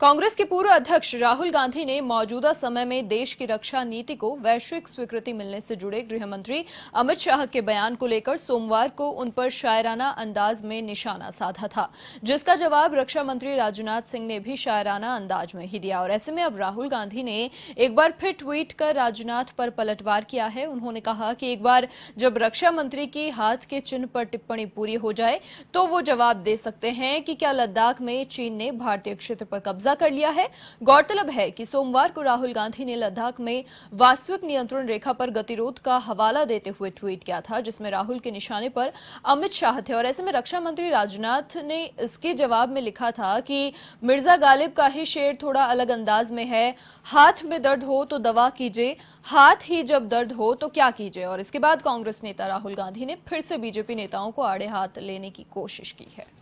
कांग्रेस के पूर्व अध्यक्ष राहुल गांधी ने मौजूदा समय में देश की रक्षा नीति को वैश्विक स्वीकृति मिलने से जुड़े गृह मंत्री अमित शाह के बयान को लेकर सोमवार को उन पर शायराना अंदाज में निशाना साधा था जिसका जवाब रक्षा मंत्री राजनाथ सिंह ने भी शायराना अंदाज में ही दिया और ऐसे में अब राहुल गांधी ने एक बार फिर ट्वीट कर राजनाथ पर पलटवार किया है उन्होंने कहा कि एक बार जब रक्षा मंत्री की हाथ के चिन्ह पर टिप्पणी पूरी हो जाए तो वो जवाब दे सकते हैं कि क्या लद्दाख में चीन ने भारतीय क्षेत्र पर कब्जा कब्जा कर लिया है गौरतलब है कि सोमवार को राहुल गांधी ने लद्दाख में वास्तविक नियंत्रण रेखा पर गतिरोध का हवाला देते हुए ट्वीट किया था जिसमें राहुल के निशाने पर अमित शाह थे और ऐसे में रक्षा मंत्री राजनाथ ने इसके जवाब में लिखा था कि मिर्जा गालिब का ही शेर थोड़ा अलग अंदाज में है हाथ में दर्द हो तो दवा कीजिए हाथ ही जब दर्द हो तो क्या कीजिए और इसके बाद कांग्रेस नेता राहुल गांधी ने फिर से बीजेपी नेताओं को आड़े हाथ लेने की कोशिश की है